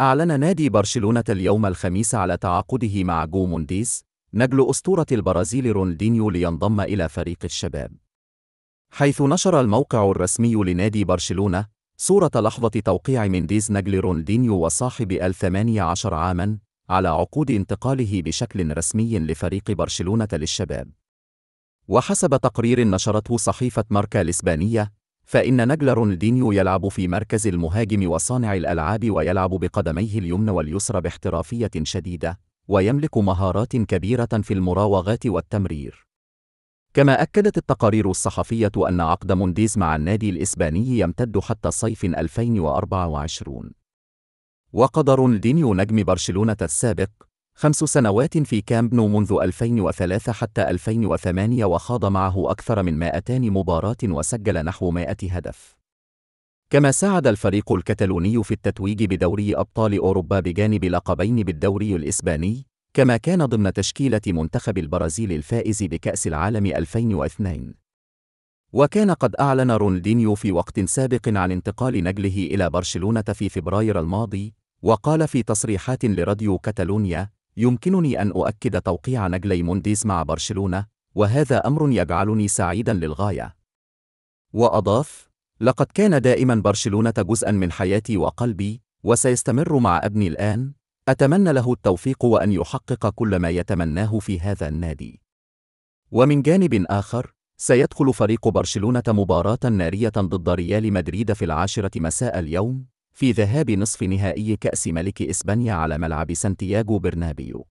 أعلن نادي برشلونة اليوم الخميس على تعاقده مع جومونديس نجل أسطورة البرازيل رونالدينيو لينضم إلى فريق الشباب. حيث نشر الموقع الرسمي لنادي برشلونة صورة لحظة توقيع مينديز نجل رونالدينيو وصاحب الثمانية عشر عامًا على عقود انتقاله بشكل رسمي لفريق برشلونة للشباب. وحسب تقرير نشرته صحيفة ماركا الإسبانية، فإن نجل رونالدينيو يلعب في مركز المهاجم وصانع الألعاب ويلعب بقدميه اليمنى واليسرى باحترافية شديدة، ويملك مهارات كبيرة في المراوغات والتمرير. كما أكدت التقارير الصحفية أن عقد مونديز مع النادي الإسباني يمتد حتى صيف 2024. وقد رونالدينيو نجم برشلونة السابق خمس سنوات في كامب نو منذ 2003 حتى 2008 وخاض معه أكثر من 200 مباراة وسجل نحو 100 هدف. كما ساعد الفريق الكتالوني في التتويج بدوري أبطال أوروبا بجانب لقبين بالدوري الإسباني، كما كان ضمن تشكيلة منتخب البرازيل الفائز بكأس العالم 2002. وكان قد أعلن رونالدينيو في وقت سابق عن انتقال نجله إلى برشلونة في فبراير الماضي، وقال في تصريحات لراديو كاتالونيا: يمكنني أن أؤكد توقيع نجلي مونديز مع برشلونة، وهذا أمر يجعلني سعيدا للغاية. وأضاف: لقد كان دائما برشلونة جزءا من حياتي وقلبي، وسيستمر مع ابني الآن، أتمنى له التوفيق وأن يحقق كل ما يتمناه في هذا النادي. ومن جانب آخر، سيدخل فريق برشلونة مباراة نارية ضد ريال مدريد في العاشرة مساء اليوم، في ذهاب نصف نهائي كأس ملك إسبانيا على ملعب سانتياغو برنابيو.